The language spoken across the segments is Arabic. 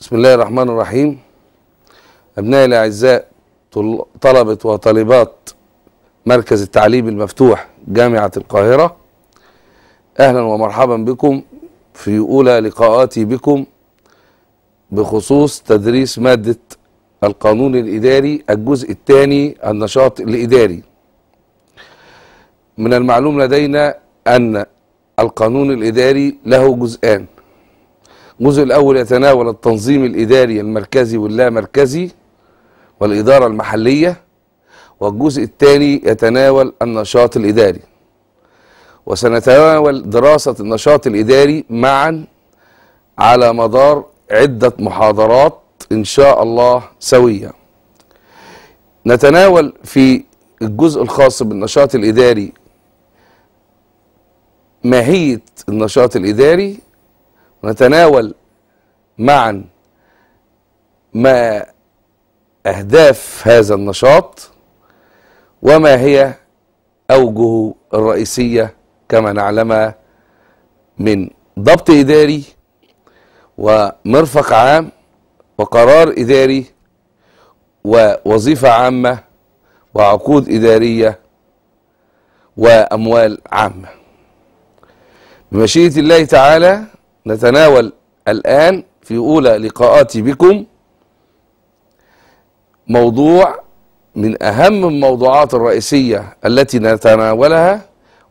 بسم الله الرحمن الرحيم أبنائي الأعزاء طلبة وطالبات مركز التعليم المفتوح جامعة القاهرة أهلا ومرحبا بكم في أولى لقاءاتي بكم بخصوص تدريس مادة القانون الإداري الجزء الثاني النشاط الإداري من المعلوم لدينا أن القانون الإداري له جزءان الجزء الأول يتناول التنظيم الإداري المركزي واللامركزي والإدارة المحلية والجزء الثاني يتناول النشاط الإداري وسنتناول دراسة النشاط الإداري معا على مدار عدة محاضرات إن شاء الله سوية نتناول في الجزء الخاص بالنشاط الإداري ماهية النشاط الإداري ونتناول معا ما أهداف هذا النشاط وما هي أوجهه الرئيسية كما نعلمها من ضبط إداري ومرفق عام وقرار إداري ووظيفة عامة وعقود إدارية وأموال عامة بمشيئة الله تعالى نتناول الآن في أولى لقاءاتي بكم موضوع من أهم الموضوعات الرئيسية التي نتناولها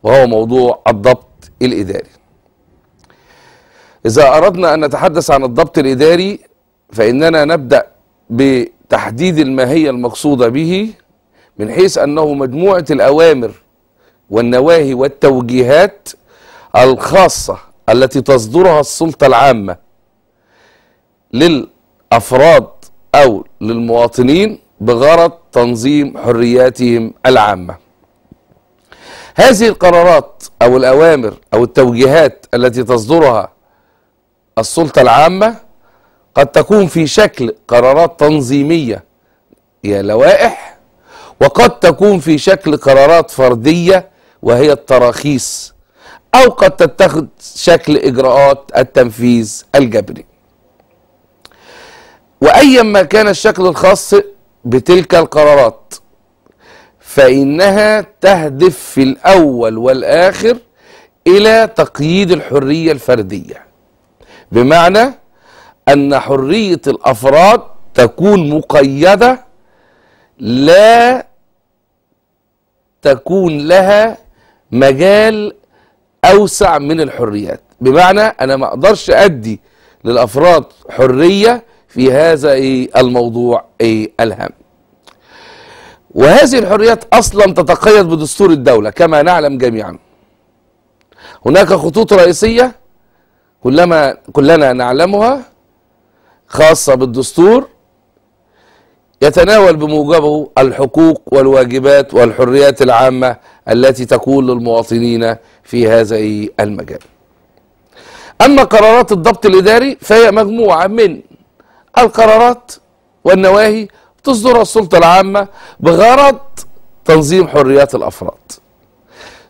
وهو موضوع الضبط الإداري إذا أردنا أن نتحدث عن الضبط الإداري فإننا نبدأ بتحديد الماهية المقصودة به من حيث أنه مجموعة الأوامر والنواهي والتوجيهات الخاصة التي تصدرها السلطة العامة للأفراد أو للمواطنين بغرض تنظيم حرياتهم العامة هذه القرارات أو الأوامر أو التوجيهات التي تصدرها السلطة العامة قد تكون في شكل قرارات تنظيمية هي لوائح وقد تكون في شكل قرارات فردية وهي التراخيص أو قد تتخذ شكل إجراءات التنفيذ الجبري وايا ما كان الشكل الخاص بتلك القرارات فإنها تهدف في الأول والآخر إلى تقييد الحرية الفردية بمعنى أن حرية الأفراد تكون مقيدة لا تكون لها مجال اوسع من الحريات بمعنى انا ما اقدرش ادي للافراد حريه في هذا ايه الموضوع ايه الهام وهذه الحريات اصلا تتقيد بدستور الدوله كما نعلم جميعا هناك خطوط رئيسيه كلما كلنا نعلمها خاصه بالدستور يتناول بموجبه الحقوق والواجبات والحريات العامة التي تكون للمواطنين في هذا المجال أما قرارات الضبط الإداري فهي مجموعة من القرارات والنواهي تصدرها السلطة العامة بغرض تنظيم حريات الأفراد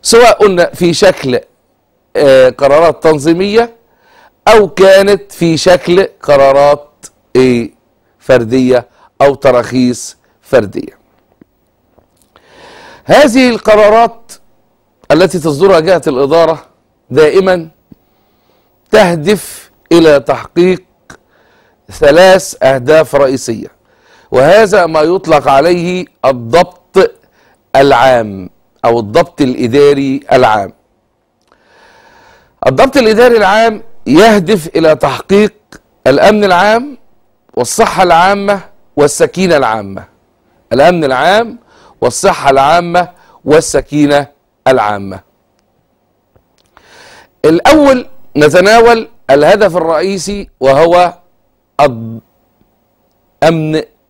سواء قلنا في شكل آه، قرارات تنظيمية أو كانت في شكل قرارات إيه، فردية أو تراخيص فردية هذه القرارات التي تصدرها جهة الإدارة دائما تهدف إلى تحقيق ثلاث أهداف رئيسية وهذا ما يطلق عليه الضبط العام أو الضبط الإداري العام الضبط الإداري العام يهدف إلى تحقيق الأمن العام والصحة العامة والسكينة العامة الأمن العام والصحة العامة والسكينة العامة الأول نتناول الهدف الرئيسي وهو الأمن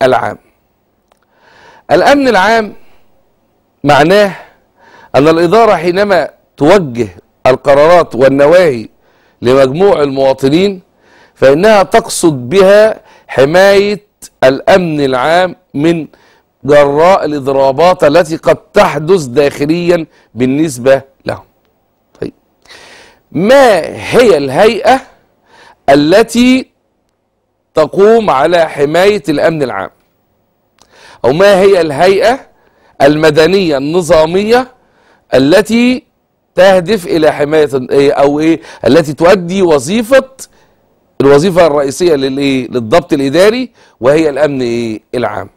العام الأمن العام معناه أن الإدارة حينما توجه القرارات والنواهي لمجموع المواطنين فإنها تقصد بها حماية الأمن العام من جراء الاضرابات التي قد تحدث داخليا بالنسبة لهم طيب ما هي الهيئة التي تقوم على حماية الأمن العام أو ما هي الهيئة المدنية النظامية التي تهدف إلى حماية إيه، أو إيه التي تؤدي وظيفة الوظيفة الرئيسية للايه للضبط الإداري وهي الأمن ايه العام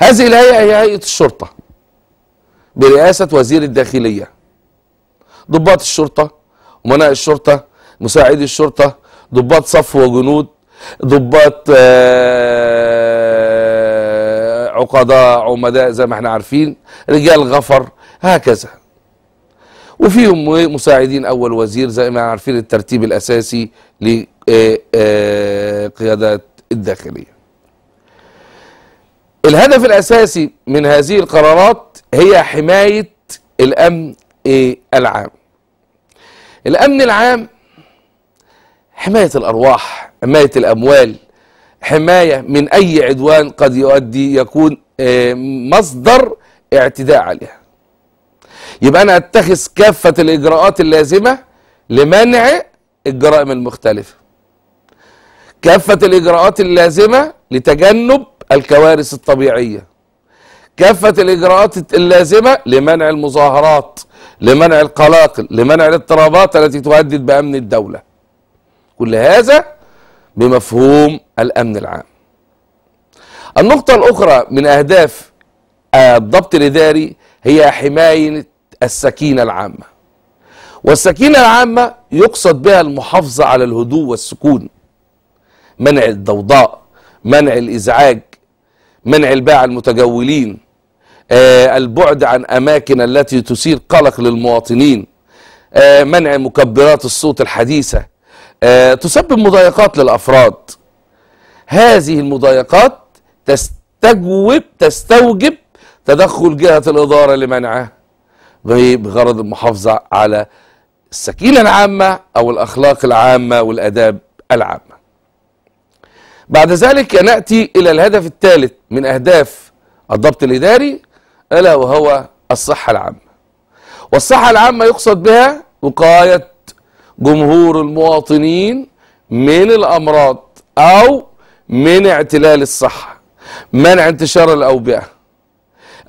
هذه الهيئة هي هيئة الشرطة برئاسة وزير الداخلية ضباط الشرطة أمناء الشرطة مساعدي الشرطة ضباط صف وجنود ضباط آه، عقداء عمداء زي ما احنا عارفين رجال غفر هكذا وفيهم مساعدين اول وزير زي ما عارفين الترتيب الاساسي إيه، إيه، قيادات الداخلية الهدف الأساسي من هذه القرارات هي حماية الأمن العام الأمن العام حماية الأرواح حماية الأموال حماية من أي عدوان قد يؤدي يكون إيه، مصدر اعتداء عليها يبقى أنا أتخذ كافة الإجراءات اللازمة لمنع الجرائم المختلفة كافة الإجراءات اللازمة لتجنب الكوارث الطبيعية كافة الإجراءات اللازمة لمنع المظاهرات لمنع القلاقل لمنع الاضطرابات التي تهدد بأمن الدولة كل هذا بمفهوم الأمن العام النقطة الأخرى من أهداف آه، الضبط الإداري هي حماية السكينة العامة والسكينة العامة يقصد بها المحافظة على الهدوء والسكون منع الضوضاء منع الازعاج منع الباع المتجولين آه، البعد عن اماكن التي تثير قلق للمواطنين آه، منع مكبرات الصوت الحديثه آه، تسبب مضايقات للافراد هذه المضايقات تستجوب تستوجب تدخل جهه الاداره لمنعها بغرض المحافظه على السكينه العامه او الاخلاق العامه والاداب العامه بعد ذلك نأتي إلى الهدف الثالث من أهداف الضبط الإداري ألا وهو الصحة العامة والصحة العامة يقصد بها وقاية جمهور المواطنين من الأمراض أو من اعتلال الصحة منع انتشار الأوبئة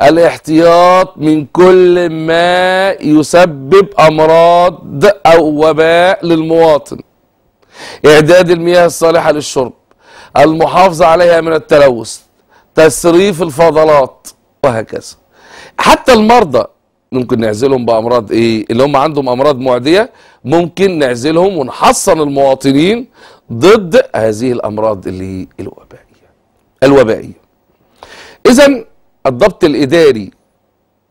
الاحتياط من كل ما يسبب أمراض أو وباء للمواطن إعداد المياه الصالحة للشرب المحافظة عليها من التلوث تسريف الفضلات وهكذا حتى المرضى ممكن نعزلهم بامراض ايه اللي هم عندهم امراض معديه ممكن نعزلهم ونحصن المواطنين ضد هذه الامراض اللي الوبائيه الوبائيه اذا الضبط الاداري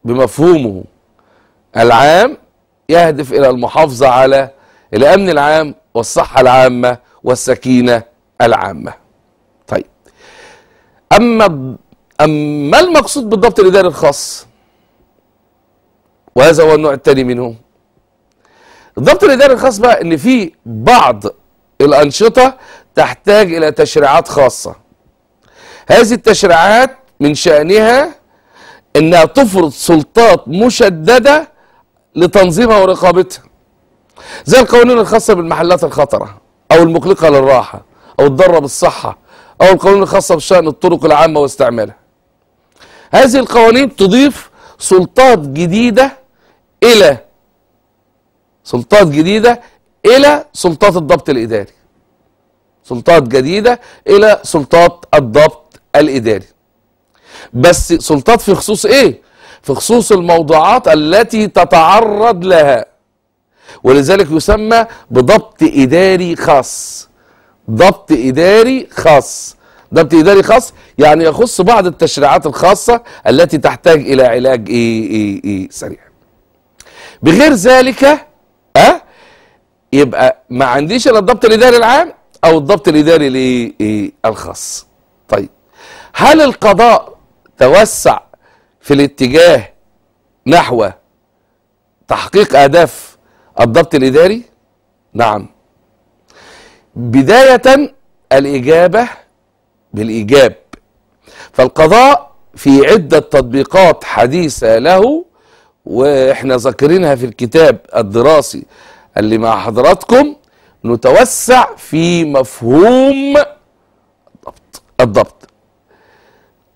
بمفهومه العام يهدف الى المحافظه على الامن العام والصحه العامه والسكينه العامه أما أما المقصود بالضبط الإداري الخاص وهذا هو النوع الثاني منه الضبط الإداري الخاص بقى إن في بعض الأنشطة تحتاج إلى تشريعات خاصة هذه التشريعات من شأنها إنها تفرض سلطات مشددة لتنظيمها ورقابتها زي القوانين الخاصة بالمحلات الخطرة أو المقلقة للراحة أو الضارة بالصحة أو القوانين الخاصة بشأن الطرق العامة واستعمالها هذه القوانين تضيف سلطات جديدة إلى سلطات جديدة إلى سلطات الضبط الإداري سلطات جديدة إلى سلطات الضبط الإداري بس سلطات في خصوص إيه؟ في خصوص الموضوعات التي تتعرض لها ولذلك يسمى بضبط إداري خاص ضبط إداري خاص ضبط إداري خاص يعني يخص بعض التشريعات الخاصة التي تحتاج إلى علاج إيه إيه إيه سريع بغير ذلك أه يبقى ما عنديش الا الضبط الاداري العام او الضبط الاداري الايه الخاص طيب هل القضاء توسع في الاتجاه نحو تحقيق اهداف الضبط الاداري نعم بداية الإجابة بالإيجاب فالقضاء في عدة تطبيقات حديثة له وإحنا ذاكرينها في الكتاب الدراسي اللي مع حضراتكم نتوسع في مفهوم الضبط الضبط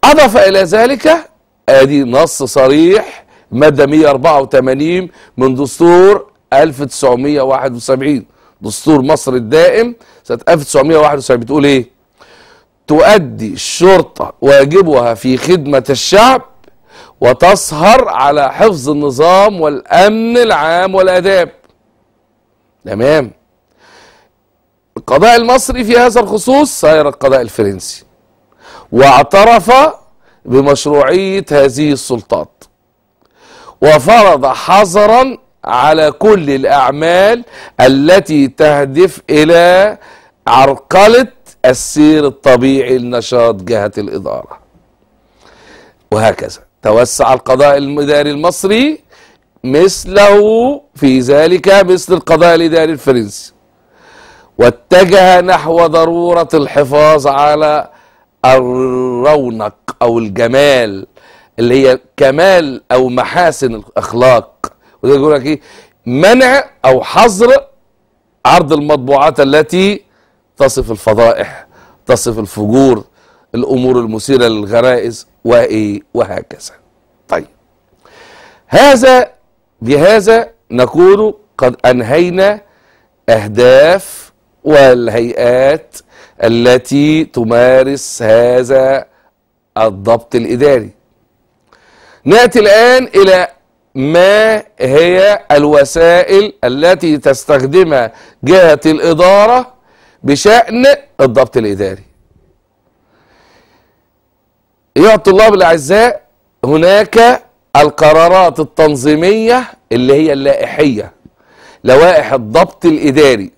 أضف إلى ذلك آدي نص صريح مادة 184 من دستور 1971 دستور مصر الدائم سنة 1971 بتقول ايه تؤدي الشرطة واجبها في خدمة الشعب وتسهر على حفظ النظام والأمن العام والآداب تمام القضاء المصري في هذا الخصوص سير القضاء الفرنسي واعترف بمشروعية هذه السلطات وفرض حظرا على كل الأعمال التي تهدف إلى عرقلة السير الطبيعي لنشاط جهة الإدارة وهكذا توسع القضاء الإداري المصري مثله في ذلك مثل القضاء الإداري الفرنسي واتجه نحو ضرورة الحفاظ على الرونق أو الجمال اللي هي كمال أو محاسن الأخلاق وده يقول لك ايه منع او حظر عرض المطبوعات التي تصف الفضائح تصف الفجور الامور المثيره للغرائز وايه وهكذا طيب هذا بهذا نكون قد انهينا اهداف والهيئات التي تمارس هذا الضبط الاداري ناتي الان الى ما هي الوسائل التي تستخدمها جهة الإدارة بشأن الضبط الإداري أيها الطلاب الأعزاء هناك القرارات التنظيمية اللي هي اللائحية لوائح الضبط الإداري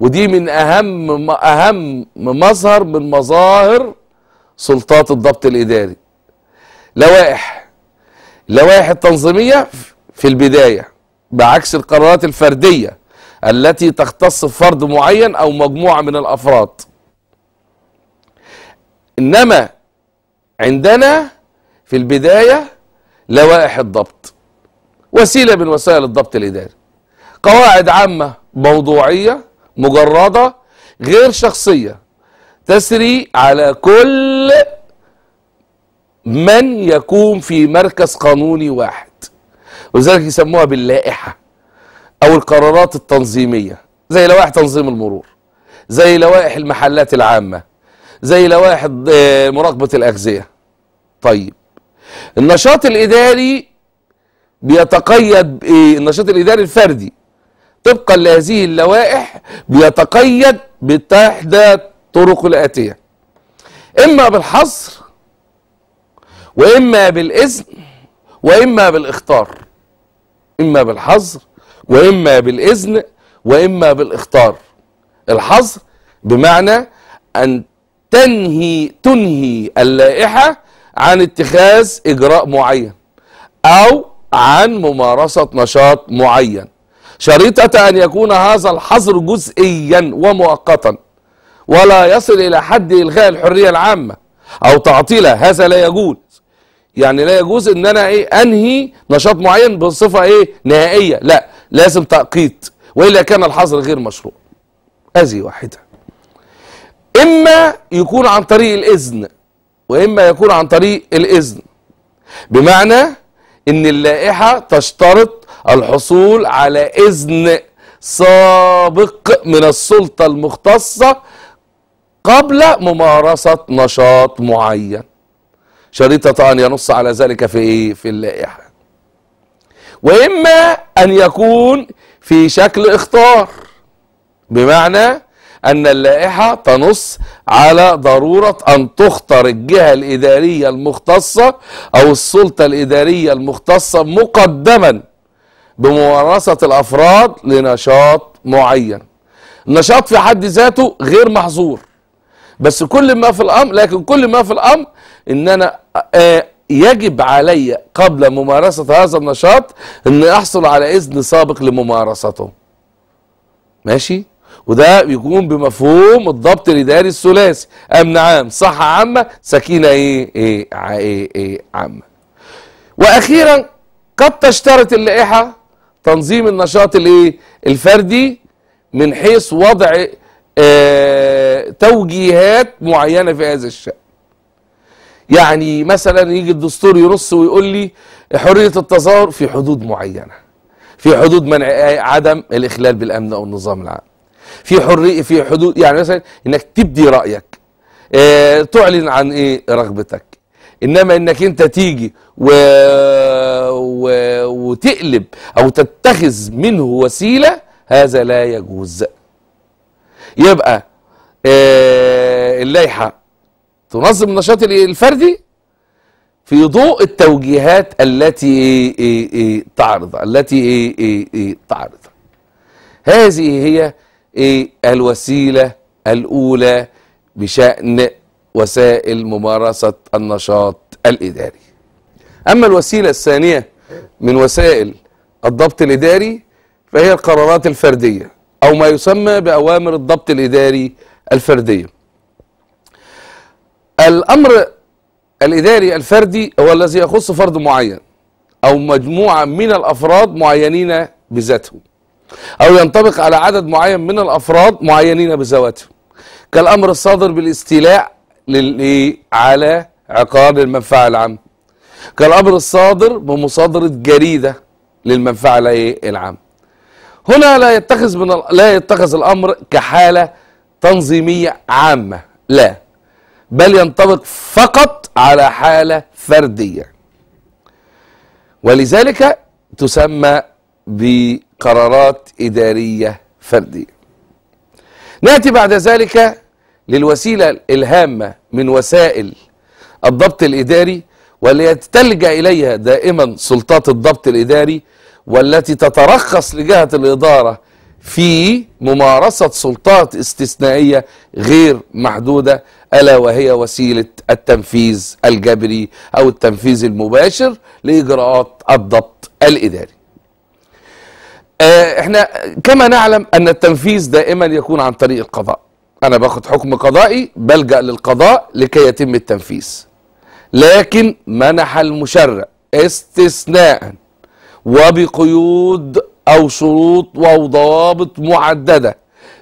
ودي من أهم أهم مظهر من مظاهر سلطات الضبط الإداري لوائح لوائح التنظيمية في البداية بعكس القرارات الفردية التي تختص بفرد معين أو مجموعة من الأفراد إنما عندنا في البداية لوائح الضبط وسيلة من وسائل الضبط الإداري قواعد عامة موضوعية مجردة غير شخصية تسري على كل من يكون في مركز قانوني واحد ولذلك يسموها باللائحة أو القرارات التنظيمية زي لوائح تنظيم المرور زي لوائح المحلات العامة زي لوائح آه، مراقبة الأغذية طيب النشاط الإداري بيتقيد بإيه؟ النشاط الإداري الفردي طبقا لهذه اللوائح بيتقيد بإحدى الطرق الآتية إما بالحصر واما بالاذن واما بالاختار اما بالحظر واما بالاذن واما بالاختار الحظر بمعنى ان تنهي تنهي اللائحه عن اتخاذ اجراء معين او عن ممارسه نشاط معين شريطه ان يكون هذا الحظر جزئيا ومؤقتا ولا يصل الى حد الغاء الحريه العامه او تعطيلها هذا لا يجوز يعني لا يجوز ان انا ايه انهي نشاط معين بصفه ايه نهائيه لا لازم تاقيت والا كان الحظر غير مشروع هذه واحده اما يكون عن طريق الاذن واما يكون عن طريق الاذن بمعنى ان اللائحه تشترط الحصول على اذن سابق من السلطه المختصه قبل ممارسه نشاط معين شريطة أن ينص على ذلك في إيه؟ في اللائحة وإما أن يكون في شكل إخطار بمعنى أن اللائحة تنص على ضرورة أن تختر الجهة الإدارية المختصة أو السلطة الإدارية المختصة مقدما بممارسة الأفراد لنشاط معين النشاط في حد ذاته غير محظور بس كل ما في الأمر لكن كل ما في الأمر إن أنا آه، يجب علي قبل ممارسة هذا النشاط ان احصل على اذن سابق لممارسته ماشي وده يكون بمفهوم الضبط الاداري الثلاثي امن عام نعم، صحة عامة سكينة ايه ايه ايه, إيه عامة واخيرا قد تشترط اللائحة تنظيم النشاط الايه الفردي من حيث وضع آه توجيهات معينة في هذا الشأن يعني مثلا يجي الدستور ينص ويقول لي حرية التظاهر في حدود معينة في حدود منع عدم الإخلال بالأمن أو النظام العام في حرية في حدود يعني مثلا إنك تبدي رأيك اه تعلن عن إيه رغبتك إنما إنك أنت تيجي و... و... وتقلب أو تتخذ منه وسيلة هذا لا يجوز يبقى اه اللائحة تنظم النشاط الفردي في ضوء التوجيهات التي إيه، إيه، إيه، تعرض التي تعرض هذه هي الوسيلة الأولى بشأن وسائل ممارسة النشاط الإداري أما الوسيلة الثانية من وسائل الضبط الإداري فهي القرارات الفردية أو ما يسمى بأوامر الضبط الإداري الفردية الأمر الإداري الفردي هو الذي يخص فرد معين أو مجموعة من الأفراد معينين بذاتهم أو ينطبق على عدد معين من الأفراد معينين بذواتهم كالأمر الصادر بالاستيلاء على عقار المنفعة العامة كالأمر الصادر بمصادرة جريدة للمنفعة العامة هنا لا يتخذ من لا يتخذ الأمر كحالة تنظيمية عامة لا بل ينطبق فقط على حالة فردية ولذلك تسمى بقرارات إدارية فردية نأتي بعد ذلك للوسيلة الهامة من وسائل الضبط الإداري والتي تلجأ إليها دائما سلطات الضبط الإداري والتي تترخص لجهة الإدارة في ممارسة سلطات استثنائية غير محدودة ألا وهي وسيلة التنفيذ الجبري أو التنفيذ المباشر لإجراءات الضبط الإداري آه، احنا كما نعلم أن التنفيذ دائما يكون عن طريق القضاء أنا باخد حكم قضائي بلجأ للقضاء لكي يتم التنفيذ لكن منح المشرع استثناء وبقيود أو شروط أو ضوابط محددة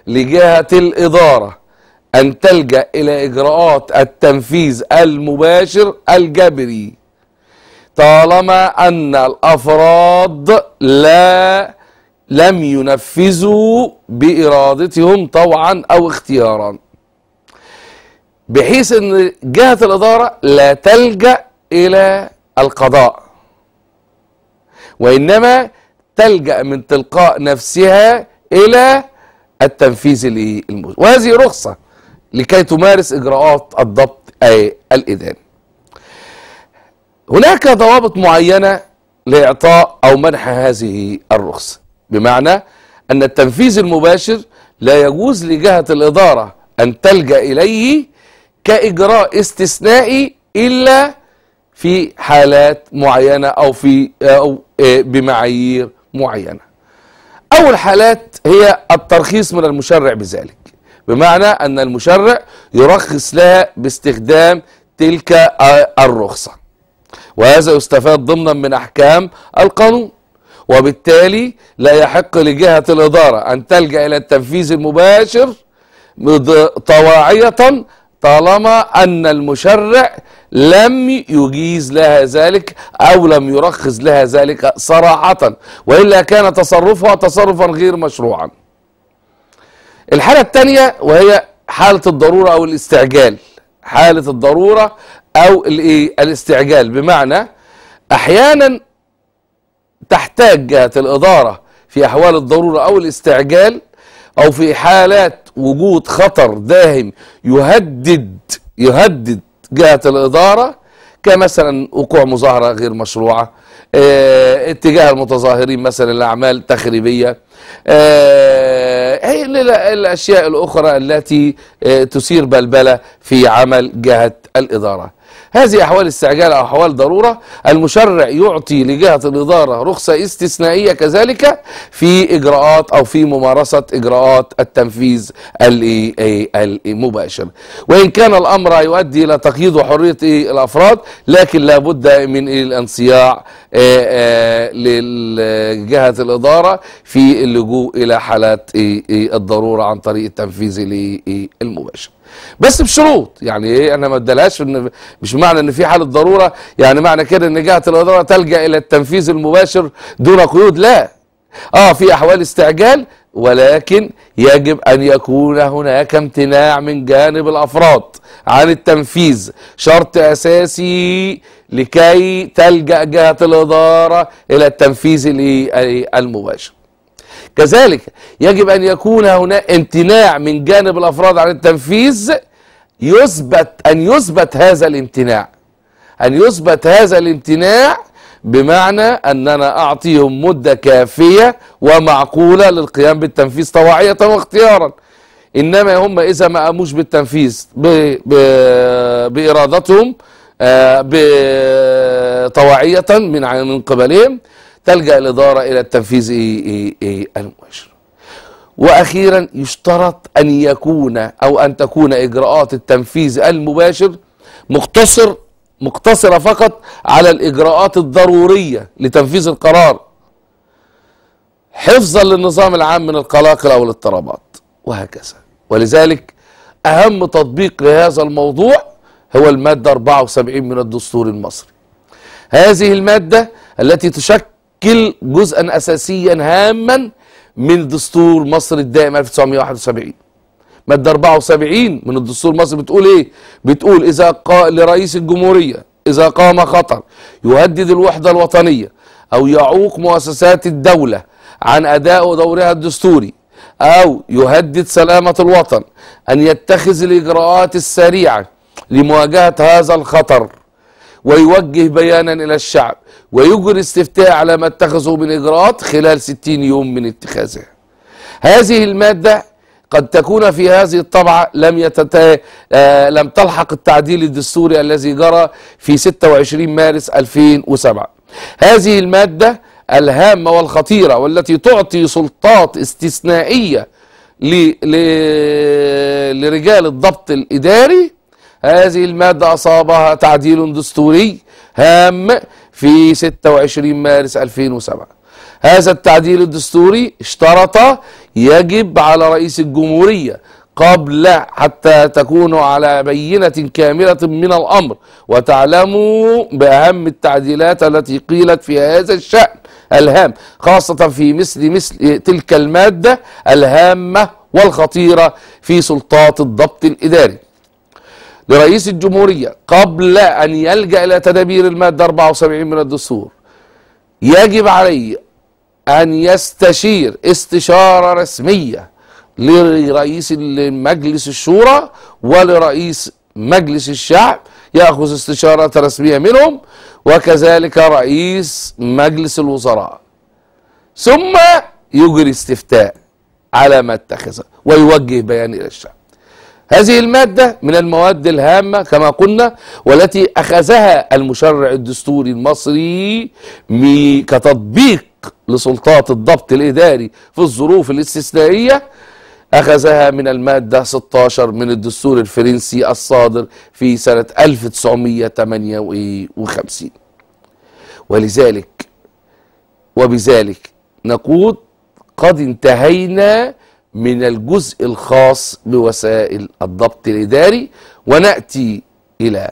لجهة الإدارة أن تلجأ إلى إجراءات التنفيذ المباشر الجبري طالما أن الأفراد لا لم ينفذوا بإرادتهم طوعا أو اختيارا بحيث أن جهة الإدارة لا تلجأ إلى القضاء وإنما تلجأ من تلقاء نفسها إلى التنفيذ للموسم وهذه رخصة لكي تمارس إجراءات الضبط أي الإدانة هناك ضوابط معينة لإعطاء أو منح هذه الرخصة بمعنى أن التنفيذ المباشر لا يجوز لجهة الإدارة أن تلجأ إليه كإجراء استثنائي إلا في حالات معينة أو في أو إيه، بمعايير معينة أول حالات هي الترخيص من المشرع بذلك بمعنى أن المشرع يرخص لها باستخدام تلك الرخصة وهذا يستفاد ضمنا من أحكام القانون وبالتالي لا يحق لجهة الإدارة أن تلجأ إلى التنفيذ المباشر طواعية طالما أن المشرع لم يجيز لها ذلك أو لم يرخص لها ذلك صراحة وإلا كان تصرفها تصرفا غير مشروعا الحالة الثانية وهي حالة الضرورة أو الاستعجال حالة الضرورة أو الاستعجال بمعنى أحيانا تحتاج جهة الإدارة في أحوال الضرورة أو الاستعجال أو في حالات وجود خطر داهم يهدد يهدد جهة الإدارة كمثلا وقوع مظاهرة غير مشروعة اه اتجاه المتظاهرين مثلا لأعمال تخريبية اه هي الأشياء الأخرى التي اه تثير بلبلة في عمل جهة الإدارة هذه أحوال استعجال أو أحوال ضرورة المشرع يعطي لجهة الإدارة رخصة استثنائية كذلك في إجراءات أو في ممارسة إجراءات التنفيذ المباشر وإن كان الأمر يؤدي إلى تقييد حرية الأفراد لكن لابد من الانصياع آه، آه، لجهة الإدارة في اللجوء إلى حالات الضرورة عن طريق التنفيذ المباشر بس بشروط يعني ايه انا ما ادالهاش مش معنى ان في حاله ضروره يعني معنى كده ان جهه الاداره تلجا الى التنفيذ المباشر دون قيود لا اه في احوال استعجال ولكن يجب ان يكون هناك امتناع من جانب الافراد عن التنفيذ شرط اساسي لكي تلجا جهه الاداره الى التنفيذ المباشر كذلك يجب ان يكون هناك امتناع من جانب الافراد عن التنفيذ يثبت أن يثبت هذا الامتناع أن يثبت هذا الامتناع بمعنى أن أنا أعطيهم مدة كافية ومعقولة للقيام بالتنفيذ طواعيه واختيارا إنما هم إذا ما قاموش بالتنفيذ بـ بـ بإرادتهم آه، بطواعيه من من قبلهم تلجأ الإدارة إلى التنفيذ المباشر واخيرا يشترط ان يكون او ان تكون اجراءات التنفيذ المباشر مقتصر مقتصره فقط على الاجراءات الضروريه لتنفيذ القرار حفظا للنظام العام من القلاقل او الاضطرابات وهكذا ولذلك اهم تطبيق لهذا الموضوع هو الماده 74 من الدستور المصري هذه الماده التي تشكل جزءا اساسيا هاما من دستور مصر الدائم 1971 ماده 74 من الدستور مصر بتقول ايه بتقول اذا قال لرئيس الجمهوريه اذا قام خطر يهدد الوحده الوطنيه او يعوق مؤسسات الدوله عن اداء دورها الدستوري او يهدد سلامه الوطن ان يتخذ الاجراءات السريعه لمواجهه هذا الخطر ويوجه بيانا الى الشعب ويجري استفتاء على ما اتخذه من إجراءات خلال 60 يوم من اتخاذها هذه المادة قد تكون في هذه الطبعة لم يتت... آه لم تلحق التعديل الدستوري الذي جرى في 26 مارس 2007 هذه المادة الهامة والخطيرة والتي تعطي سلطات استثنائية ل... ل... لرجال الضبط الإداري هذه المادة أصابها تعديل دستوري هام في 26 مارس 2007 هذا التعديل الدستوري اشترط يجب على رئيس الجمهورية قبل حتى تكونوا على بينة كاملة من الأمر وتعلموا بأهم التعديلات التي قيلت في هذا الشأن الهام خاصة في مثل مثل تلك المادة الهامة والخطيرة في سلطات الضبط الإداري لرئيس الجمهورية قبل أن يلجأ إلى تدابير المادة 74 من الدستور يجب عليه أن يستشير استشارة رسمية لرئيس مجلس الشورى ولرئيس مجلس الشعب يأخذ استشارة رسمية منهم وكذلك رئيس مجلس الوزراء ثم يجري استفتاء على ما اتخذه ويوجه بيان إلى الشعب هذه المادة من المواد الهامة كما قلنا والتي أخذها المشرع الدستوري المصري كتطبيق لسلطات الضبط الإداري في الظروف الاستثنائية أخذها من المادة 16 من الدستور الفرنسي الصادر في سنة 1958 ولذلك وبذلك نقول قد انتهينا من الجزء الخاص بوسائل الضبط الإداري ونأتي إلى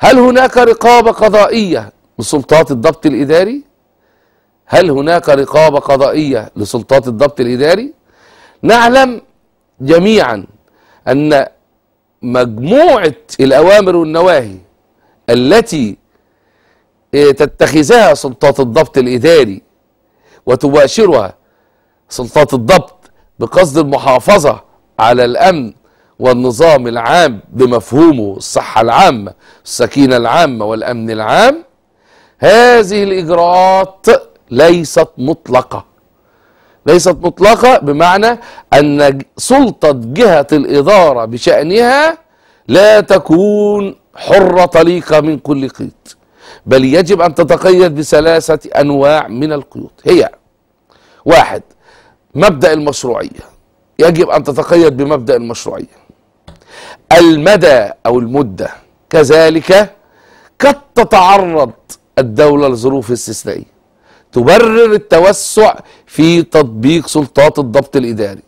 هل هناك رقابة قضائية لسلطات الضبط الإداري؟ هل هناك رقابة قضائية لسلطات الضبط الإداري؟ نعلم جميعا أن مجموعة الأوامر والنواهي التي تتخذها سلطات الضبط الإداري وتباشرها سلطات الضبط بقصد المحافظة على الأمن والنظام العام بمفهومه الصحة العامة السكينة العامة والأمن العام هذه الإجراءات ليست مطلقة ليست مطلقة بمعنى أن سلطة جهة الإدارة بشأنها لا تكون حرة طليقة من كل قيد بل يجب أن تتقيد بثلاثة أنواع من القيود هي واحد مبدأ المشروعية يجب أن تتقيد بمبدأ المشروعية المدى أو المدة كذلك قد تتعرض الدولة لظروف استثنائية تبرر التوسع في تطبيق سلطات الضبط الإداري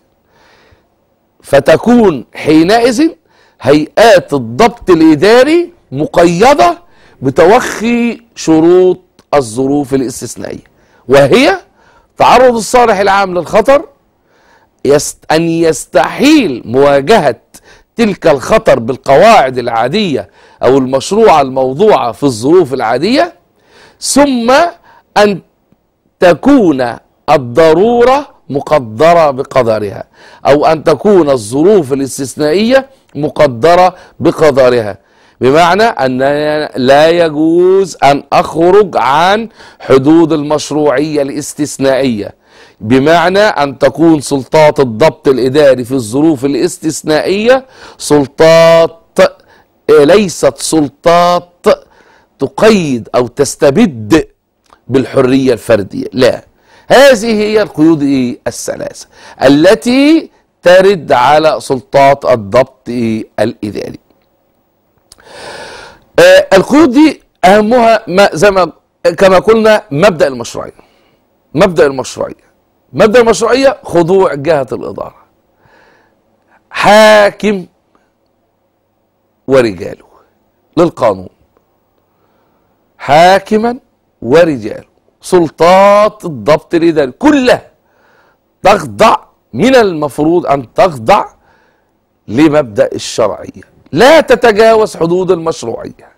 فتكون حينئذ هيئات الضبط الإداري مقيدة بتوخي شروط الظروف الاستثنائية وهي تعرض الصالح العام للخطر يست أن يستحيل مواجهة تلك الخطر بالقواعد العادية أو المشروعة الموضوعة في الظروف العادية ثم أن تكون الضرورة مقدرة بقدرها أو أن تكون الظروف الاستثنائية مقدرة بقدرها بمعنى أن لا يجوز أن أخرج عن حدود المشروعية الاستثنائية بمعنى أن تكون سلطات الضبط الإداري في الظروف الاستثنائية سلطات ليست سلطات تقيد أو تستبد بالحرية الفردية لا هذه هي القيود الثلاثة التي ترد على سلطات الضبط الإداري آه القيود دي اهمها ما زي ما كما قلنا مبدا المشروعيه مبدا المشروعيه مبدا المشروعيه خضوع جهه الاداره حاكم ورجاله للقانون حاكما ورجاله سلطات الضبط الاداري كلها تخضع من المفروض ان تخضع لمبدا الشرعيه لا تتجاوز حدود المشروعية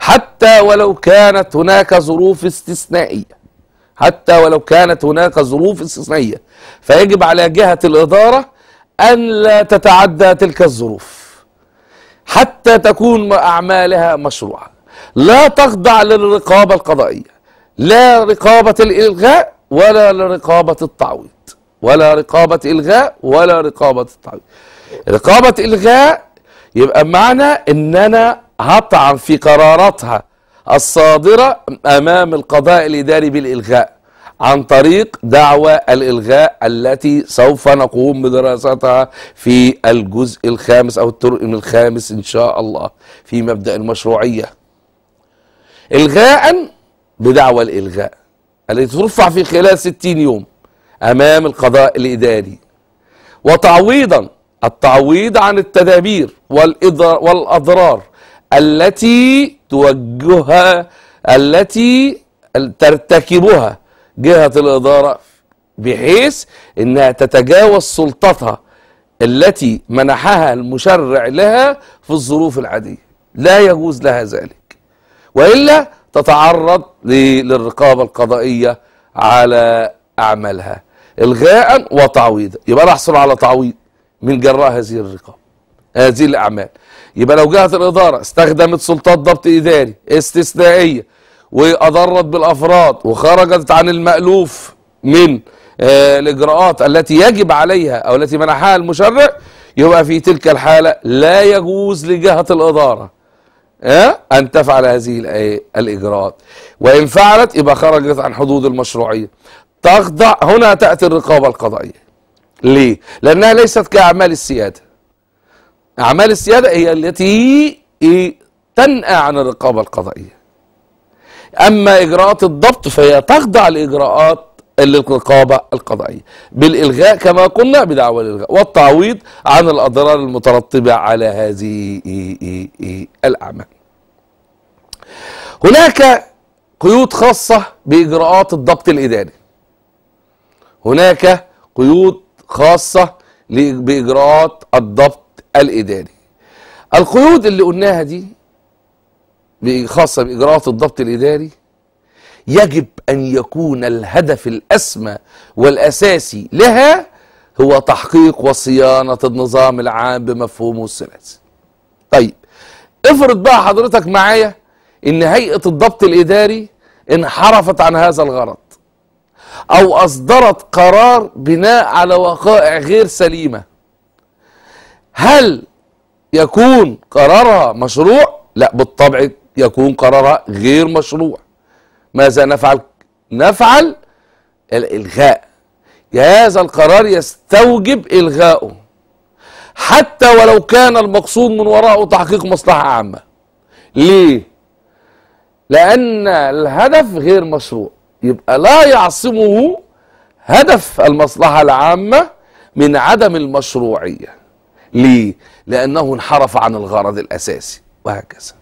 حتى ولو كانت هناك ظروف استثنائية حتى ولو كانت هناك ظروف استثنائية فيجب على جهة الإدارة أن لا تتعدى تلك الظروف حتى تكون أعمالها مشروعة لا تخضع للرقابة القضائية لا رقابة الإلغاء ولا لرقابة التعويض ولا رقابة إلغاء ولا رقابة التعويض رقابة إلغاء يبقى معنى ان انا هطعن في قراراتها الصادرة امام القضاء الاداري بالالغاء عن طريق دعوى الالغاء التي سوف نقوم بدراستها في الجزء الخامس او الترم الخامس ان شاء الله في مبدا المشروعيه الغاء بدعوى الالغاء التي ترفع في خلال 60 يوم امام القضاء الاداري وتعويضا التعويض عن التدابير والأضرار التي توجهها التي ترتكبها جهة الإدارة بحيث أنها تتجاوز سلطتها التي منحها المشرع لها في الظروف العادية لا يجوز لها ذلك وإلا تتعرض للرقابة القضائية على أعمالها إلغاء وتعويضا يبقى أنا أحصل على تعويض من جراء هذه الرقاب هذه الأعمال يبقى لو جهة الإدارة استخدمت سلطات ضبط إداري استثنائية وأضرت بالأفراد وخرجت عن المألوف من آه الإجراءات التي يجب عليها أو التي منحها المشرع يبقى في تلك الحالة لا يجوز لجهة الإدارة آه أن تفعل هذه آه، الإجراءات وإن فعلت يبقى خرجت عن حدود المشروعية تخضع هنا تأتي الرقابة القضائية ليه؟ لأنها ليست كأعمال السيادة أعمال السيادة هي التي تنأى عن الرقابة القضائية أما إجراءات الضبط فهي تخضع لإجراءات الرقابة القضائية بالإلغاء كما قلنا بدعوى الإلغاء والتعويض عن الأضرار المترتبة على هذه الأعمال هناك قيود خاصة بإجراءات الضبط الإداري هناك قيود خاصة بإجراءات الضبط الإداري القيود اللي قلناها دي خاصة بإجراءات الضبط الإداري يجب أن يكون الهدف الأسمى والأساسي لها هو تحقيق وصيانة النظام العام بمفهومه الثلاثي طيب افرض بقى حضرتك معايا ان هيئة الضبط الإداري انحرفت عن هذا الغرض أو أصدرت قرار بناء على وقائع غير سليمة هل يكون قرارها مشروع؟ لا بالطبع يكون قرارها غير مشروع ماذا نفعل؟ نفعل الإلغاء هذا القرار يستوجب إلغاؤه حتى ولو كان المقصود من وراءه تحقيق مصلحة عامة ليه؟ لأن الهدف غير مشروع يبقى لا يعصمه هدف المصلحة العامة من عدم المشروعية ليه؟ لأنه انحرف عن الغرض الأساسي وهكذا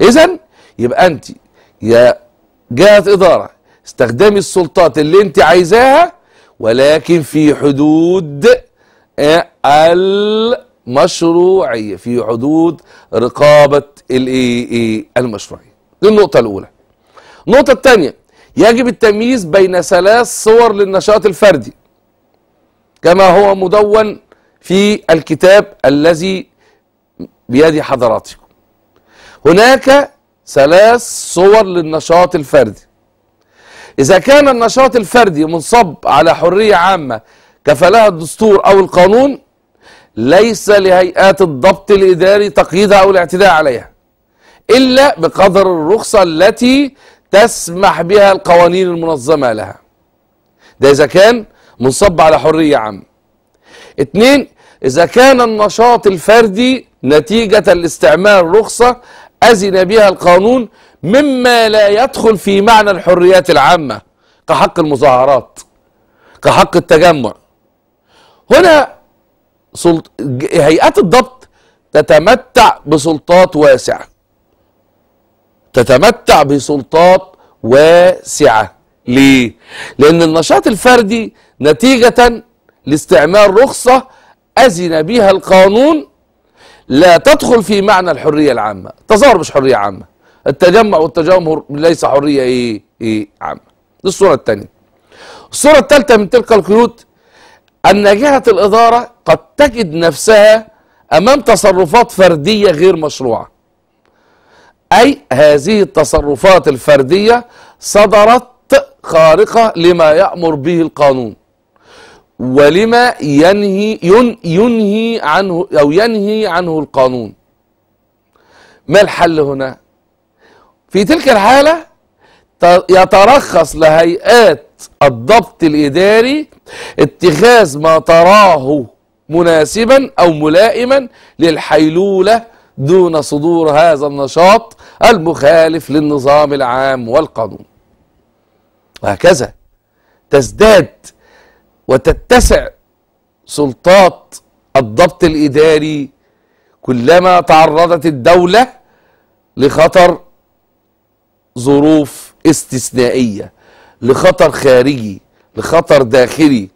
إذا يبقى أنت يا جهة إدارة استخدمي السلطات اللي أنت عايزاها ولكن في حدود آه، المشروعية في حدود رقابة إيه إيه المشروعية دي النقطة الأولى النقطة الثانية يجب التمييز بين ثلاث صور للنشاط الفردي كما هو مدون في الكتاب الذي بيد حضراتكم هناك ثلاث صور للنشاط الفردي إذا كان النشاط الفردي منصب على حرية عامة كفلها الدستور أو القانون ليس لهيئات الضبط الإداري تقييدها أو الاعتداء عليها إلا بقدر الرخصة التي تسمح بها القوانين المنظمة لها ده إذا كان منصب على حرية عامة اتنين إذا كان النشاط الفردي نتيجة لاستعمال رخصة أزن بها القانون مما لا يدخل في معنى الحريات العامة كحق المظاهرات كحق التجمع هنا سلط... هيئات الضبط تتمتع بسلطات واسعة تتمتع بسلطات واسعة ليه؟ لأن النشاط الفردي نتيجة لاستعمال رخصة أذن بها القانون لا تدخل في معنى الحرية العامة تظاهر مش حرية عامة التجمع والتجمهر ليس حرية إيه, إيه عامة دي الصورة الثانية الصورة الثالثة من تلك القيود أن جهة الإدارة قد تجد نفسها أمام تصرفات فردية غير مشروعة أي هذه التصرفات الفردية صدرت خارقة لما يأمر به القانون ولما ينهي ين ينهي عنه أو ينهي عنه القانون ما الحل هنا في تلك الحالة يترخص لهيئات الضبط الإداري اتخاذ ما تراه مناسبا أو ملائما للحيلولة دون صدور هذا النشاط المخالف للنظام العام والقانون وهكذا تزداد وتتسع سلطات الضبط الإداري كلما تعرضت الدولة لخطر ظروف استثنائية لخطر خارجي لخطر داخلي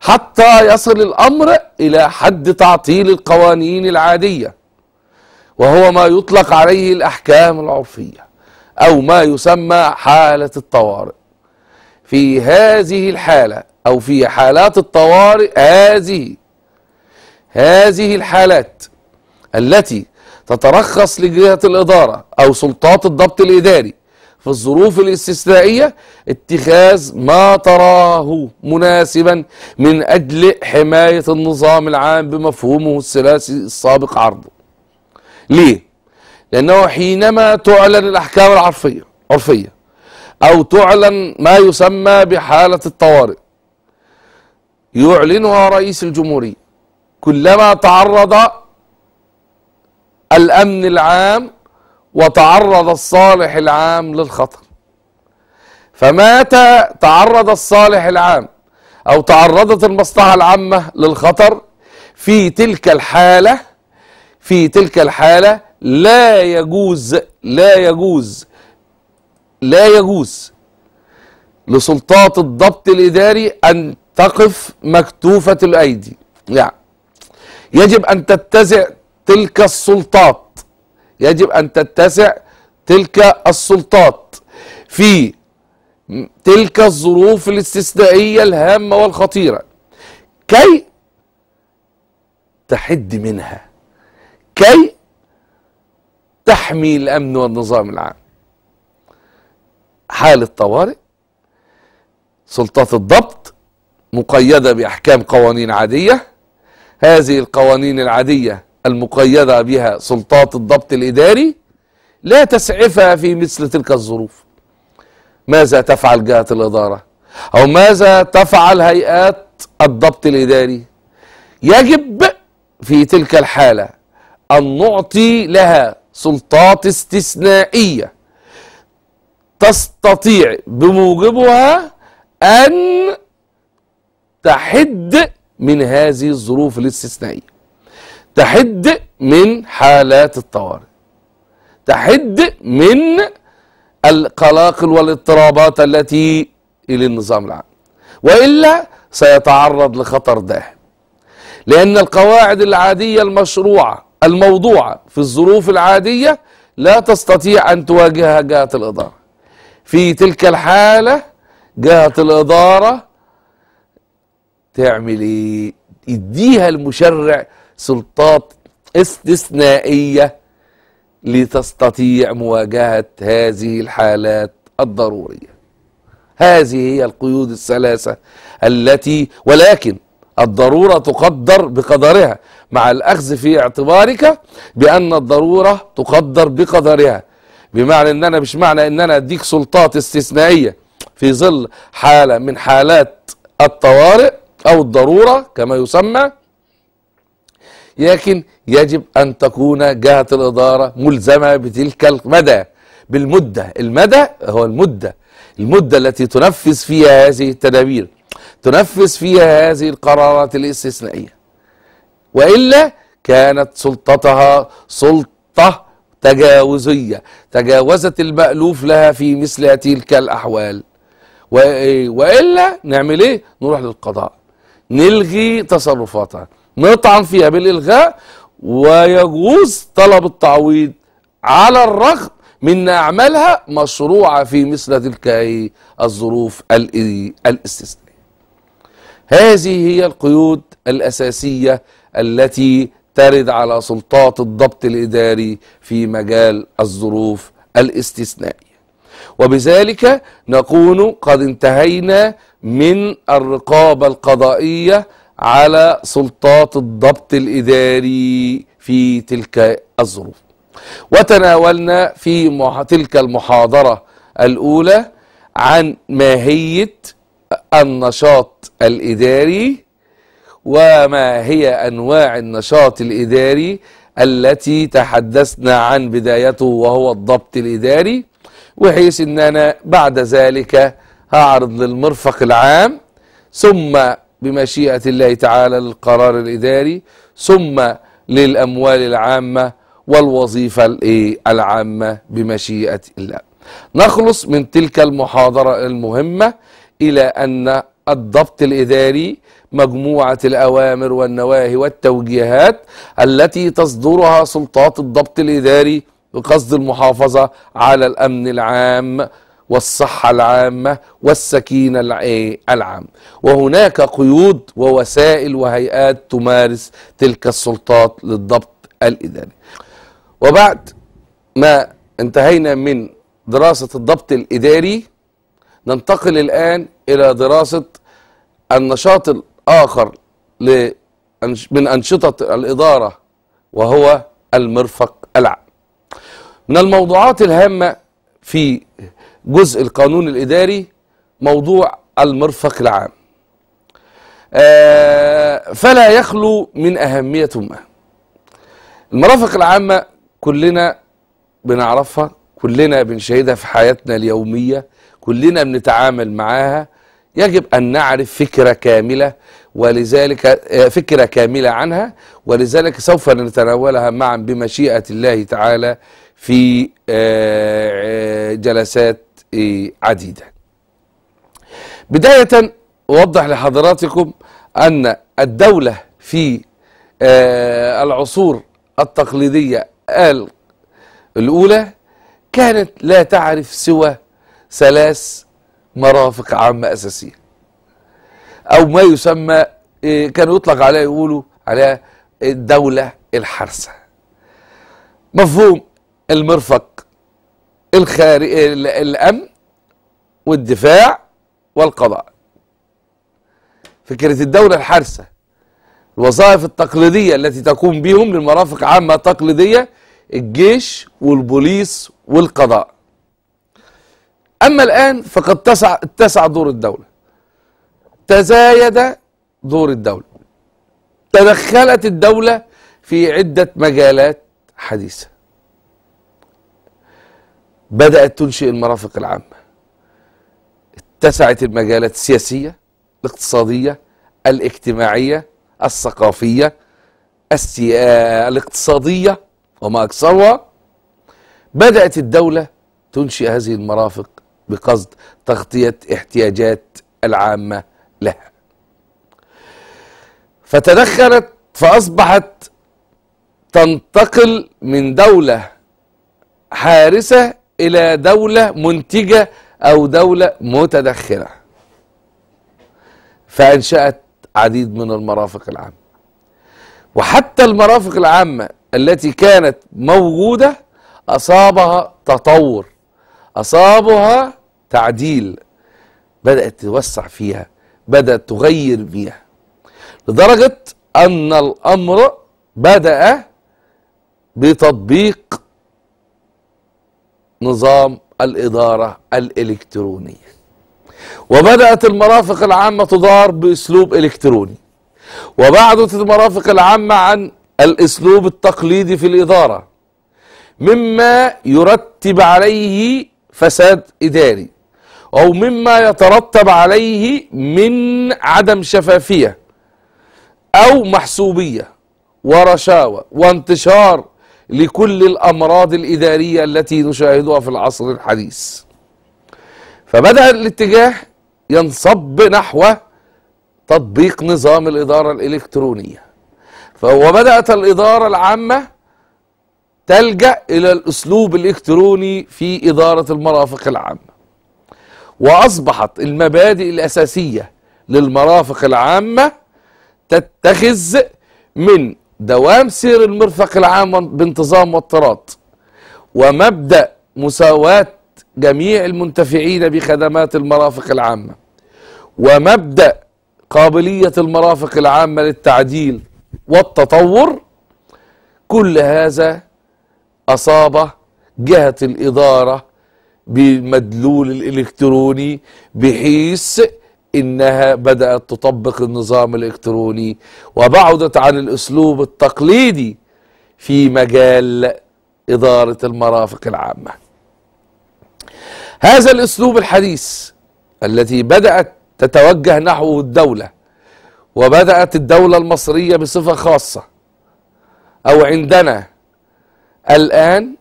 حتى يصل الأمر إلى حد تعطيل القوانين العادية وهو ما يطلق عليه الأحكام العرفية أو ما يسمى حالة الطوارئ في هذه الحالة أو في حالات الطوارئ هذه هذه الحالات التي تترخص لجهة الإدارة أو سلطات الضبط الإداري في الظروف الاستثنائية اتخاذ ما تراه مناسبا من أجل حماية النظام العام بمفهومه الثلاثي السابق عرضه ليه لانه حينما تعلن الاحكام العرفيه عرفيه او تعلن ما يسمى بحاله الطوارئ يعلنها رئيس الجمهوريه كلما تعرض الامن العام وتعرض الصالح العام للخطر فمتى تعرض الصالح العام او تعرضت المصلحه العامه للخطر في تلك الحاله في تلك الحالة لا يجوز لا يجوز لا يجوز لسلطات الضبط الإداري أن تقف مكتوفة الأيدي يعني يجب أن تتسع تلك السلطات يجب أن تتسع تلك السلطات في تلك الظروف الاستثنائية الهامة والخطيرة كي تحد منها كي تحمي الأمن والنظام العام حالة طوارئ سلطات الضبط مقيدة بأحكام قوانين عادية هذه القوانين العادية المقيدة بها سلطات الضبط الإداري لا تسعفها في مثل تلك الظروف ماذا تفعل جهة الإدارة أو ماذا تفعل هيئات الضبط الإداري يجب في تلك الحالة أن نعطي لها سلطات استثنائية تستطيع بموجبها أن تحد من هذه الظروف الاستثنائية تحد من حالات الطوارئ تحد من القلاقل والاضطرابات التي للنظام العام وإلا سيتعرض لخطر داهم لأن القواعد العادية المشروعة الموضوعة في الظروف العادية لا تستطيع أن تواجهها جهة الإدارة في تلك الحالة جهة الإدارة تعمل إيه؟ يديها المشرع سلطات استثنائية لتستطيع مواجهة هذه الحالات الضرورية هذه هي القيود الثلاثة التي ولكن الضرورة تقدر بقدرها مع الأخذ في اعتبارك بأن الضرورة تقدر بقدرها بمعنى أن أنا مش معنى أن أنا أديك سلطات استثنائية في ظل حالة من حالات الطوارئ أو الضرورة كما يسمى لكن يجب أن تكون جهة الإدارة ملزمة بتلك المدى بالمدة المدى هو المدة المدة التي تنفذ فيها هذه التدابير تنفذ فيها هذه القرارات الاستثنائية وإلا كانت سلطتها سلطة تجاوزية تجاوزت المألوف لها في مثل تلك الأحوال وإلا نعمل إيه؟ نروح للقضاء نلغي تصرفاتها نطعن فيها بالإلغاء ويجوز طلب التعويض على الرغم من أعمالها مشروعة في مثل تلك الظروف الاستثناء هذه هي القيود الأساسية التي ترد على سلطات الضبط الإداري في مجال الظروف الاستثنائية وبذلك نكون قد انتهينا من الرقابة القضائية على سلطات الضبط الإداري في تلك الظروف وتناولنا في تلك المحاضرة الأولى عن ماهية النشاط الإداري وما هي أنواع النشاط الإداري التي تحدثنا عن بدايته وهو الضبط الإداري وحيث أن أنا بعد ذلك هعرض للمرفق العام ثم بمشيئة الله تعالى للقرار الإداري ثم للأموال العامة والوظيفة إيه، العامة بمشيئة الله نخلص من تلك المحاضرة المهمة إلى أن الضبط الإداري مجموعة الأوامر والنواهي والتوجيهات التي تصدرها سلطات الضبط الإداري بقصد المحافظة على الأمن العام والصحة العامة والسكينة العام وهناك قيود ووسائل وهيئات تمارس تلك السلطات للضبط الإداري وبعد ما انتهينا من دراسة الضبط الإداري ننتقل الآن إلى دراسة النشاط الآخر من أنشطة الإدارة وهو المرفق العام من الموضوعات الهامة في جزء القانون الإداري موضوع المرفق العام آه، فلا يخلو من أهمية ما المرافق العامة كلنا بنعرفها كلنا بنشاهدها في حياتنا اليومية كلنا بنتعامل معاها يجب أن نعرف فكرة كاملة ولذلك آه، فكرة كاملة عنها ولذلك سوف نتناولها معا بمشيئة الله تعالى في آه، آه، جلسات عديدة بداية أوضح لحضراتكم أن الدولة في العصور التقليدية الأولى كانت لا تعرف سوى ثلاث مرافق عامة أساسية أو ما يسمى إيه، كانوا يطلق عليها يقولوا عليها الدولة الحرسة مفهوم المرفق الخارج الأمن والدفاع والقضاء فكرة الدولة الحرسة الوظائف التقليدية التي تقوم بهم للمرافق عامة تقليدية الجيش والبوليس والقضاء أما الآن فقد تسع اتسع دور الدولة تزايد دور الدولة تدخلت الدولة في عدة مجالات حديثة بدأت تنشئ المرافق العامة اتسعت المجالات السياسية الاقتصادية الاجتماعية الثقافية السيا... آه، الاقتصادية وما أكثرها بدأت الدولة تنشئ هذه المرافق بقصد تغطية احتياجات العامة لها فتدخلت فأصبحت تنتقل من دولة حارسة إلى دولة منتجة أو دولة متدخلة فأنشأت عديد من المرافق العامة وحتى المرافق العامة التي كانت موجودة أصابها تطور أصابها تعديل بدأت توسع فيها بدأت تغير فيها لدرجة أن الأمر بدأ بتطبيق نظام الإدارة الإلكترونية وبدأت المرافق العامة تدار بأسلوب إلكتروني وبعدت المرافق العامة عن الأسلوب التقليدي في الإدارة مما يرتب عليه فساد إداري أو مما يترتب عليه من عدم شفافية أو محسوبية ورشاوه وانتشار لكل الأمراض الإدارية التي نشاهدها في العصر الحديث فبدأ الاتجاه ينصب نحو تطبيق نظام الإدارة الإلكترونية وبدأت الإدارة العامة تلجأ إلى الأسلوب الإلكتروني في إدارة المرافق العامة واصبحت المبادئ الاساسيه للمرافق العامه تتخذ من دوام سير المرفق العام بانتظام واضطراد ومبدا مساواه جميع المنتفعين بخدمات المرافق العامه ومبدا قابليه المرافق العامه للتعديل والتطور كل هذا اصاب جهه الاداره بالمدلول الإلكتروني بحيث إنها بدأت تطبق النظام الإلكتروني وبعدت عن الأسلوب التقليدي في مجال إدارة المرافق العامة هذا الأسلوب الحديث التي بدأت تتوجه نحوه الدولة وبدأت الدولة المصرية بصفة خاصة أو عندنا الآن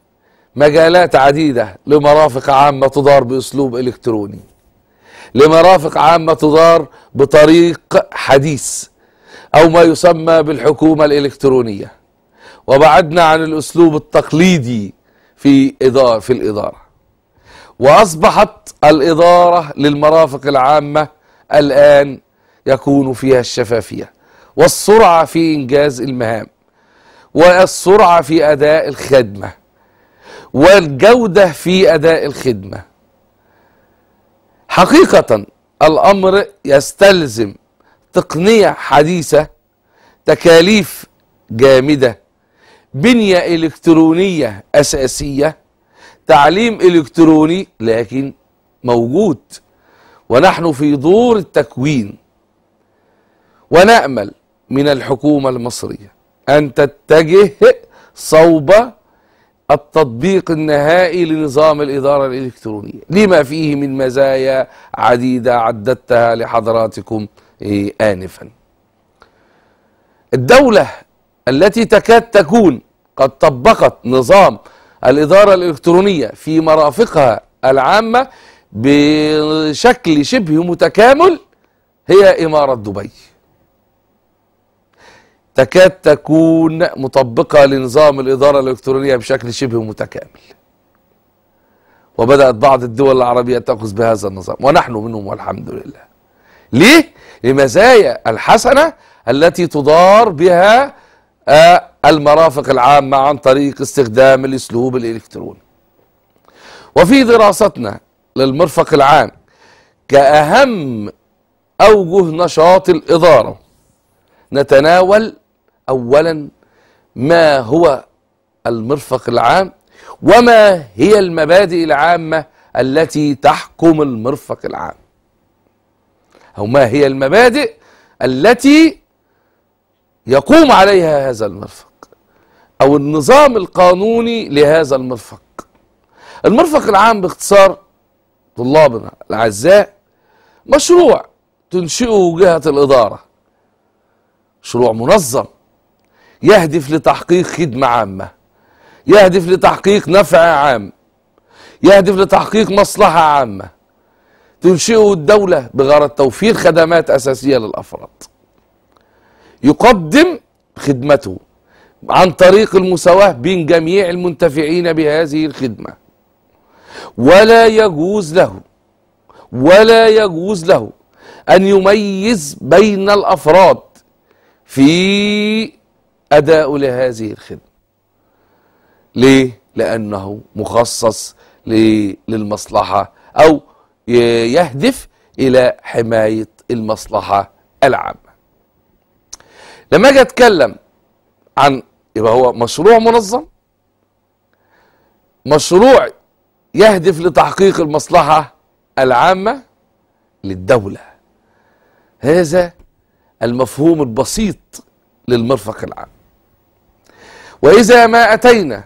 مجالات عديدة لمرافق عامة تدار بأسلوب إلكتروني لمرافق عامة تدار بطريق حديث أو ما يسمى بالحكومة الإلكترونية وبعدنا عن الأسلوب التقليدي في إدارة في الإدارة وأصبحت الإدارة للمرافق العامة الآن يكون فيها الشفافية والسرعة في إنجاز المهام والسرعة في أداء الخدمة والجودة في أداء الخدمة حقيقة الأمر يستلزم تقنية حديثة تكاليف جامدة بنية إلكترونية أساسية تعليم إلكتروني لكن موجود ونحن في دور التكوين ونأمل من الحكومة المصرية أن تتجه صوب التطبيق النهائي لنظام الإدارة الإلكترونية لما فيه من مزايا عديدة عددتها لحضراتكم إيه، آنفا الدولة التي تكاد تكون قد طبقت نظام الإدارة الإلكترونية في مرافقها العامة بشكل شبه متكامل هي إمارة دبي تكاد تكون مطبقة لنظام الإدارة الإلكترونية بشكل شبه متكامل وبدأت بعض الدول العربية تأخذ بهذا النظام ونحن منهم والحمد لله ليه؟ لمزايا الحسنة التي تدار بها آه، المرافق العامة عن طريق استخدام الأسلوب الإلكتروني وفي دراستنا للمرفق العام كأهم أوجه نشاط الإدارة نتناول أولا ما هو المرفق العام وما هي المبادئ العامة التي تحكم المرفق العام أو ما هي المبادئ التي يقوم عليها هذا المرفق أو النظام القانوني لهذا المرفق المرفق العام باختصار طلابنا الأعزاء مشروع تنشئه جهة الإدارة مشروع منظم يهدف لتحقيق خدمة عامة يهدف لتحقيق نفع عام يهدف لتحقيق مصلحة عامة تنشئه الدولة بغرض توفير خدمات أساسية للأفراد يقدم خدمته عن طريق المساواة بين جميع المنتفعين بهذه الخدمة ولا يجوز له ولا يجوز له أن يميز بين الأفراد في أداء لهذه الخدمة ليه؟ لأنه مخصص للمصلحة أو يهدف إلى حماية المصلحة العامة لما أجي أتكلم عن يبقى هو مشروع منظم مشروع يهدف لتحقيق المصلحة العامة للدولة هذا المفهوم البسيط للمرفق العام وإذا ما أتينا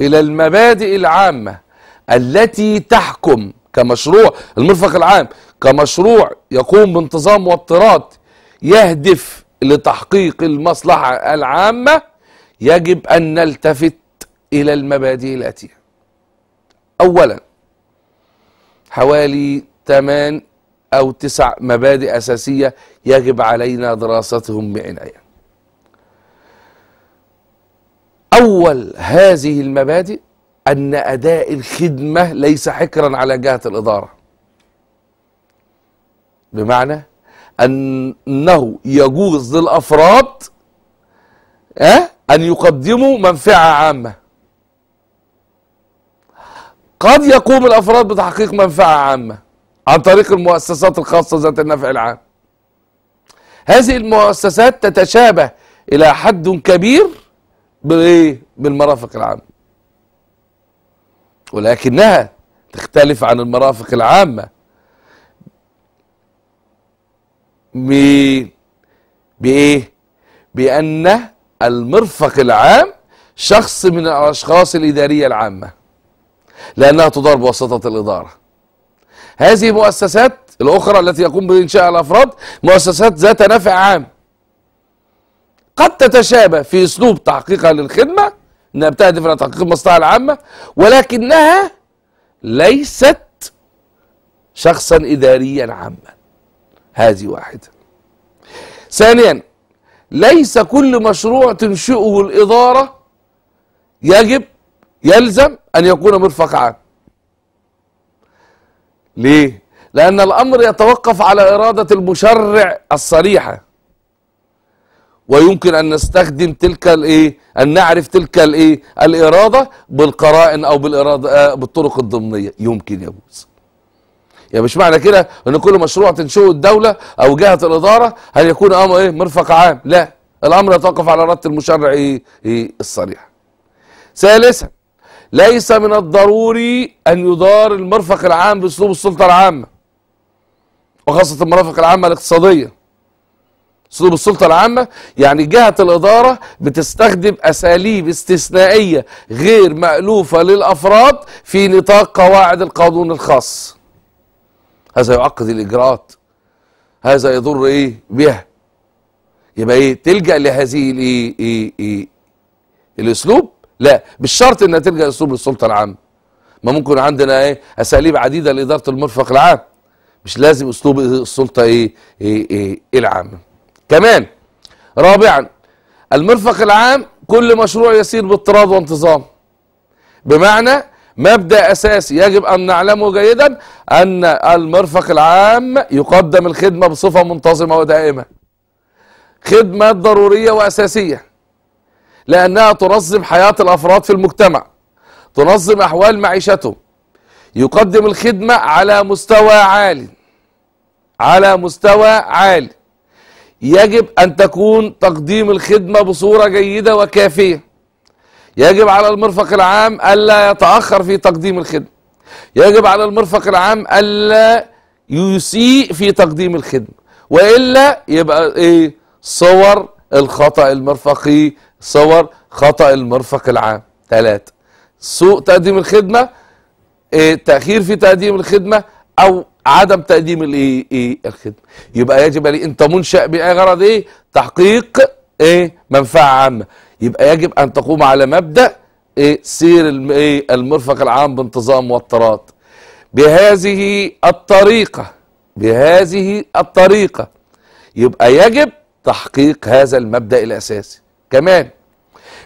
إلى المبادئ العامة التي تحكم كمشروع المرفق العام كمشروع يقوم بانتظام واضطراد يهدف لتحقيق المصلحة العامة يجب أن نلتفت إلى المبادئ الآتية أولا حوالي 8 أو 9 مبادئ أساسية يجب علينا دراستهم بعناية أول هذه المبادئ أن أداء الخدمة ليس حكرا على جهة الإدارة بمعنى أنه يجوز للأفراد أن يقدموا منفعة عامة قد يقوم الأفراد بتحقيق منفعة عامة عن طريق المؤسسات الخاصة ذات النفع العام هذه المؤسسات تتشابه إلى حد كبير بالايه بالمرافق العامه ولكنها تختلف عن المرافق العامه بايه بان المرفق العام شخص من الاشخاص الاداريه العامه لانها تدار بواسطه الاداره هذه مؤسسات الاخرى التي يقوم بانشاء الافراد مؤسسات ذات نفع عام قد تتشابه في اسلوب تحقيقها للخدمه انها بتهدف الى تحقيق المصلحه العامه ولكنها ليست شخصا اداريا عاما هذه واحده ثانيا ليس كل مشروع تنشئه الاداره يجب يلزم ان يكون مرفق عام ليه لان الامر يتوقف على اراده المشرع الصريحه ويمكن أن نستخدم تلك الإيه أن نعرف تلك الإيه الإرادة بالقرائن أو بالإرادة آه، بالطرق الضمنية يمكن يجوز يعني مش معنى كده ان كل مشروع تنشئه الدوله او جهه الاداره هل يكون امر ايه مرفق عام لا الامر يتوقف على اراده المشرع ايه, إيه الصريح. ثالثا ليس من الضروري ان يدار المرفق العام باسلوب السلطه العامه وخاصه المرافق العامه الاقتصاديه اسلوب السلطه العامه يعني جهه الاداره بتستخدم اساليب استثنائيه غير مالوفه للافراد في نطاق قواعد القانون الخاص هذا يعقد الاجراءات هذا يضر ايه بها يبقى ايه تلجا لهذه الايه إيه إيه الاسلوب لا مش شرط انها تلجا لاسلوب السلطه العامه ما ممكن عندنا ايه اساليب عديده لاداره المرفق العام مش لازم اسلوب السلطه ايه ايه, إيه العامه كمان رابعا المرفق العام كل مشروع يسير باطراد وانتظام بمعنى مبدا اساسي يجب ان نعلمه جيدا ان المرفق العام يقدم الخدمه بصفه منتظمه ودائمه خدمه ضروريه واساسيه لانها تنظم حياه الافراد في المجتمع تنظم احوال معيشتهم يقدم الخدمه على مستوى عالي على مستوى عالي يجب أن تكون تقديم الخدمة بصورة جيدة وكافية يجب على المرفق العام ألا يتأخر في تقديم الخدمة يجب على المرفق العام ألا يسيء في تقديم الخدمة وإلا يبقى إيه صور الخطأ المرفقي صور خطأ المرفق العام ثلاثة سوء تقديم الخدمة إيه تأخير في تقديم الخدمة أو عدم تقديم الايه ايه الخدمه يبقى يجب ان انت منشا بغرض ايه تحقيق ايه منفعه عامه يبقى يجب ان تقوم على مبدا ايه سير ايه المرفق العام بانتظام واضطراد بهذه الطريقه بهذه الطريقه يبقى يجب تحقيق هذا المبدا الاساسي كمان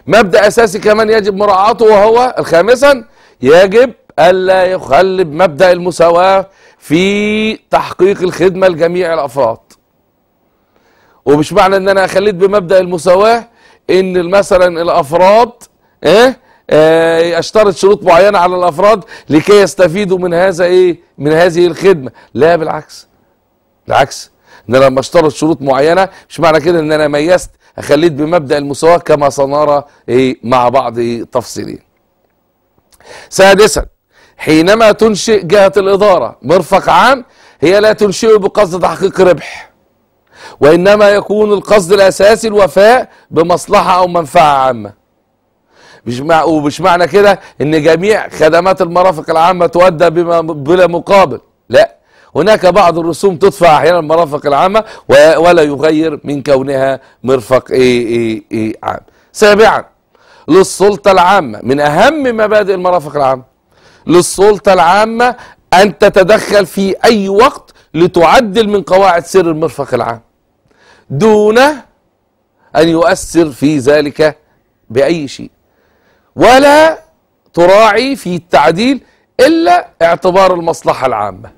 مبدا اساسي كمان يجب مراعاته وهو الخامسا يجب الا يخلب مبدا المساواه في تحقيق الخدمة لجميع الأفراد ومش معنى ان انا خليت بمبدأ المساواة ان مثلا الأفراد إيه؟ اه اشترط شروط معينة على الأفراد لكي يستفيدوا من هذا ايه من هذه الخدمة لا بالعكس بالعكس ان انا لما اشترط شروط معينة مش معنى كده ان انا ميزت خليت بمبدأ المساواة كما سنرى ايه مع بعض ايه تفصيلين سادسا حينما تنشئ جهة الإدارة مرفق عام هي لا تنشئه بقصد تحقيق ربح وإنما يكون القصد الأساسي الوفاء بمصلحة أو منفعة عامة مش مع ومش معنى كده إن جميع خدمات المرافق العامة تؤدى بما بلا مقابل لا هناك بعض الرسوم تدفع أحيانا المرافق العامة ولا يغير من كونها مرفق إيه إيه إيه عام سابعا للسلطة العامة من أهم مبادئ المرافق العامة للسلطة العامة أن تتدخل في أي وقت لتعدل من قواعد سر المرفق العام دون أن يؤثر في ذلك بأي شيء ولا تراعي في التعديل إلا اعتبار المصلحة العامة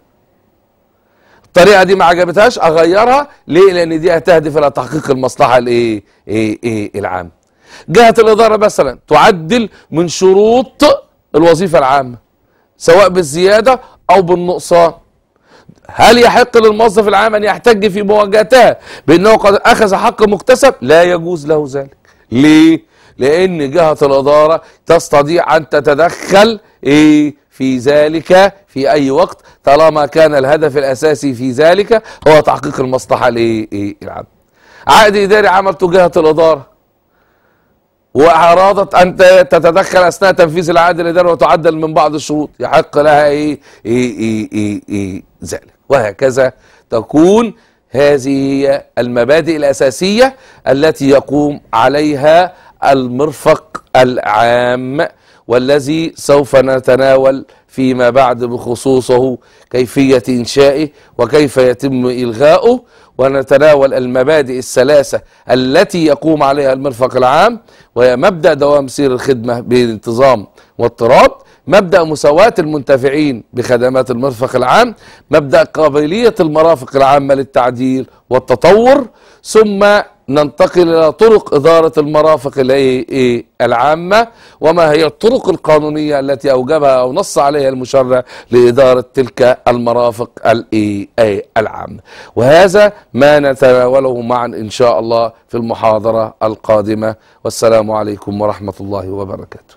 الطريقة دي ما عجبتهاش أغيرها ليه لأن دي هتهدف إلى تحقيق المصلحة الإيه إيه إيه العامة جهة الإدارة مثلا تعدل من شروط الوظيفة العامة سواء بالزيادة أو بالنقصان هل يحق للموظف العام أن يحتج في مواجهتها بأنه قد أخذ حق مكتسب لا يجوز له ذلك ليه؟ لأن جهة الإدارة تستطيع أن تتدخل إيه في ذلك في أي وقت طالما كان الهدف الأساسي في ذلك هو تحقيق المصلحة لإيه إيه العام عقد إداري عمل تجاهة الإدارة وأرادت أن تتدخل أثناء تنفيذ العهد الإداري وتعدل من بعض الشروط يحق لها إيه إيه إيه إيه إيه ذلك وهكذا تكون هذه هي المبادئ الأساسية التي يقوم عليها المرفق العام والذي سوف نتناول فيما بعد بخصوصه كيفية إنشائه وكيف يتم إلغاؤه ونتناول المبادئ الثلاثة التي يقوم عليها المرفق العام وهي مبدأ دوام سير الخدمة بانتظام واضطراب مبدأ مساواة المنتفعين بخدمات المرفق العام مبدأ قابلية المرافق العامة للتعديل والتطور ثم ننتقل إلى طرق إدارة المرافق العامة وما هي الطرق القانونية التي أوجبها أو نص عليها المشرع لإدارة تلك المرافق العامة وهذا ما نتناوله معا إن شاء الله في المحاضرة القادمة والسلام عليكم ورحمة الله وبركاته